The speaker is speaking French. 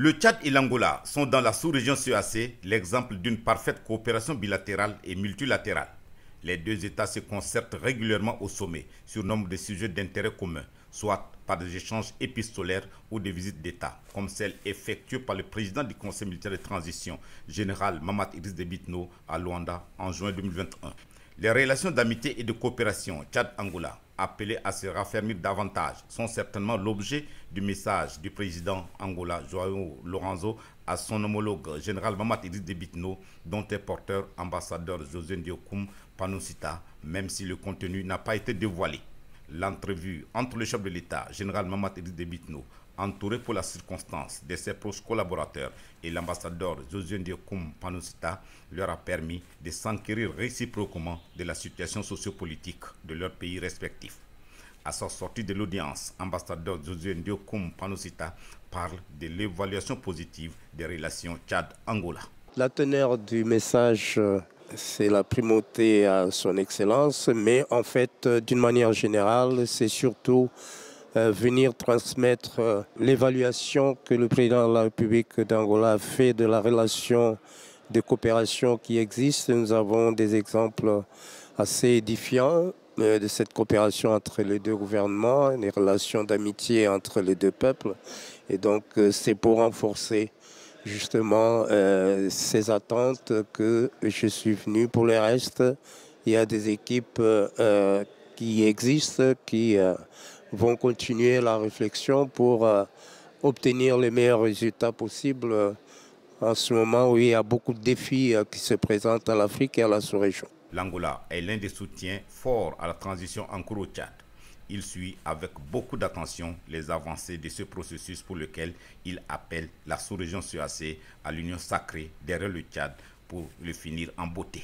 Le Tchad et l'Angola sont dans la sous-région CEAC l'exemple d'une parfaite coopération bilatérale et multilatérale. Les deux États se concertent régulièrement au sommet sur nombre de sujets d'intérêt commun, soit par des échanges épistolaires ou des visites d'État, comme celle effectuée par le président du Conseil militaire de transition, général Mamad Idris Debitno, à Luanda en juin 2021. Les relations d'amitié et de coopération Tchad-Angola appelés à se raffermir davantage sont certainement l'objet du message du président Angola Joao Lorenzo à son homologue général Mamad de Debitno, dont est porteur ambassadeur José Ndiokoum Panosita, même si le contenu n'a pas été dévoilé. L'entrevue entre le chef de l'État, général Mamad de Debitno, entouré pour la circonstance de ses proches collaborateurs et l'ambassadeur José Ndiokoum Panosita leur a permis de s'enquérir réciproquement de la situation sociopolitique de leurs pays respectifs. À sa sortie de l'audience, l'ambassadeur José Ndiokoum Panosita parle de l'évaluation positive des relations Tchad-Angola. La teneur du message c'est la primauté à son excellence, mais en fait, d'une manière générale, c'est surtout euh, venir transmettre euh, l'évaluation que le président de la République d'Angola a fait de la relation de coopération qui existe. Nous avons des exemples assez édifiants euh, de cette coopération entre les deux gouvernements, des relations d'amitié entre les deux peuples. Et donc, c'est pour renforcer justement ces attentes que je suis venu. Pour le reste, il y a des équipes qui existent, qui vont continuer la réflexion pour euh, obtenir les meilleurs résultats possibles en ce moment où il y a beaucoup de défis euh, qui se présentent à l'Afrique et à la sous-région. L'Angola est l'un des soutiens forts à la transition en cours au Tchad. Il suit avec beaucoup d'attention les avancées de ce processus pour lequel il appelle la sous-région SUAC à l'union sacrée derrière le Tchad pour le finir en beauté.